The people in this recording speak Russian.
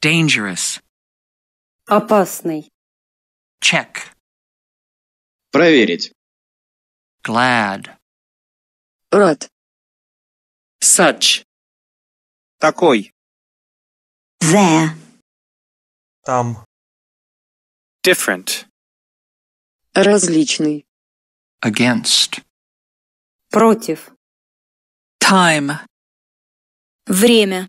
Dangerous. Опасный. Check. Проверить. Glad. Рад. Such. Такой. There. Там. Different. Различный. Against. Против. Time. Время.